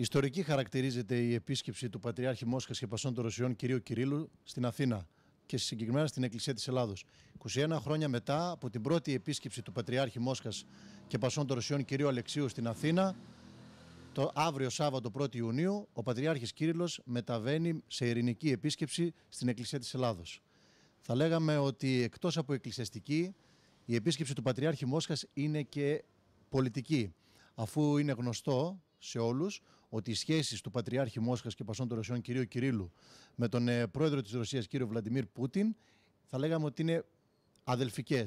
Ιστορική χαρακτηρίζεται η επίσκεψη του Πατριάρχη Μόσχας και Πασών των Ρωσιών κ. Κυρίλου στην Αθήνα και συγκεκριμένα στην Εκκλησία της Ελλάδος. 21 χρόνια μετά από την πρώτη επίσκεψη του Πατριάρχη Μόσχας και Πασών των Ρωσιών κ. Αλεξίου στην Αθήνα, το αύριο Σάββατο 1η Ιουνίου, ο Πατριάρχης Κύριλος μεταβαίνει σε ειρηνική επίσκεψη στην Εκκλησία της Ελλάδος. Θα λέγαμε ότι εκτός από εκκλησιαστική, επίσκεψη του Πατριάρχη Μόσχας είναι και πολιτική. Αφού είναι γνωστό σε όλους ότι οι σχέσεις του Πατριάρχη Μόσχας και Πασών των Ρωσιών, κυρίου Κυρίλου, με τον ε, πρόεδρο της Ρωσίας, κύριο Βλαντιμίρ Πούτιν, θα λέγαμε ότι είναι αδελφικές.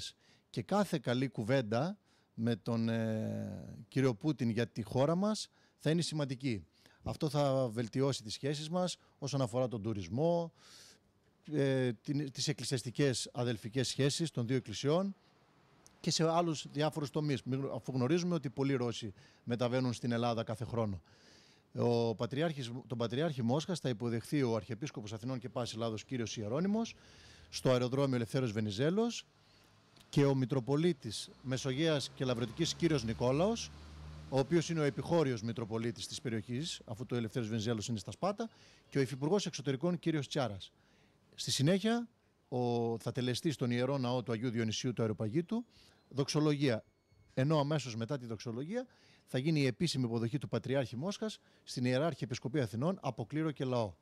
Και κάθε καλή κουβέντα με τον ε, κύριο Πούτιν για τη χώρα μας θα είναι σημαντική. Αυτό θα βελτιώσει τις σχέσεις μας όσον αφορά τον τουρισμό, ε, τις εκκλησιαστικές αδελφικές σχέσεις των δύο εκκλησιών και σε άλλους διάφορους τομείς, αφού γνωρίζουμε ότι πολλοί Ρώσοι μεταβαίνουν στην Ελλάδα κάθε χρόνο. Ο Πατριάρχης, τον Πατριάρχη Μόσχας θα υποδεχθεί ο Αρχιεπίσκοπος Αθηνών και Πάσης Ελλάδος κύριος Ιερώνυμος στο αεροδρόμιο Ελευθέρω Βενιζέλος και ο Μητροπολίτης Μεσογείας και Λαβρωτικής κύριος Νικόλαος ο οποίος είναι ο επιχώριος Μητροπολίτης της περιοχής, αφού το Ελευθέρω Βενιζέλος είναι στα Σπάτα και ο Υφυπουργός Εξωτερικών κύριος Τσιάρα. Στη συνέχεια ο, θα τελεστεί στον Ιερό Ναό του Αγίου Διονυσίου του Αεροπαγίτου δοξολογία ενώ αμέσως μετά τη δοξολογία θα γίνει η επίσημη υποδοχή του Πατριάρχη Μόσχας στην Ιεράρχη Επισκοπή Αθηνών από κλήρο και λαό.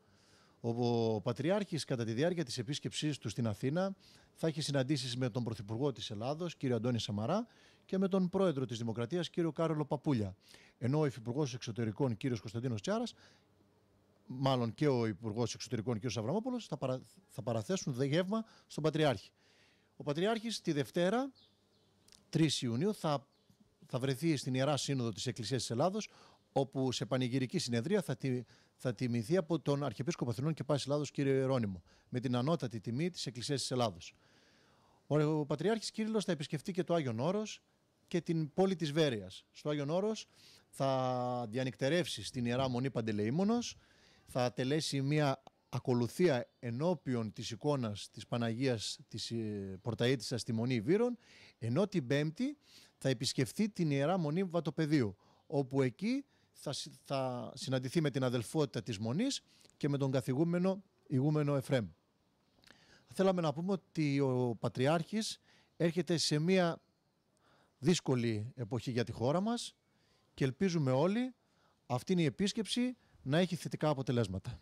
Ο Πατριάρχης κατά τη διάρκεια της επίσκεψη του στην Αθήνα θα έχει συναντήσεις με τον Πρωθυπουργό της Ελλάδος, κύριο Αντώνη Σαμαρά, και με τον Πρόεδρο της Δημοκρατίας, κύριο Κάρολο Παπούλια. Ενώ ο Υφυπουργός Εξωτερικών, κ. Κωνσταντίνος Τσιάρα, μάλλον και ο Υπουργό Εξωτερικών, κ. Σαβραμόπουλο, θα, παραθέσουν γεύμα στον Πατριάρχη. Ο Πατριάρχης τη Δευτέρα, 3 Ιουνίου, θα θα βρεθεί στην Ιερά Σύνοδο της Εκκλησίας της Ελλάδος, όπου σε πανηγυρική συνεδρία θα, τιμηθεί από τον Αρχιεπίσκοπο Αθηνών και Πάσης Ελλάδος κύριο Ιερώνυμο, με την ανώτατη τιμή της Εκκλησίας της Ελλάδος. Ο Πατριάρχης Κύριλλος θα επισκεφτεί και το Άγιον Όρος και την πόλη της Βέρειας. Στο Άγιον Όρος θα διανυκτερεύσει στην Ιερά Μονή Παντελεήμονος, θα τελέσει μια ακολουθία ενώπιον της εικόνας της Παναγίας της ε, Πορταΐτισσας στη Μονή Βύρων, ενώ την Πέμπτη θα επισκεφθεί την Ιερά Μονή Βατοπεδίου, όπου εκεί θα, θα συναντηθεί με την αδελφότητα της Μονής και με τον καθηγούμενο ηγούμενο Εφραίμ. Θέλαμε να πούμε ότι ο Πατριάρχης έρχεται σε μια δύσκολη εποχή για τη χώρα μας και ελπίζουμε όλοι αυτή η επίσκεψη να έχει θετικά αποτελέσματα.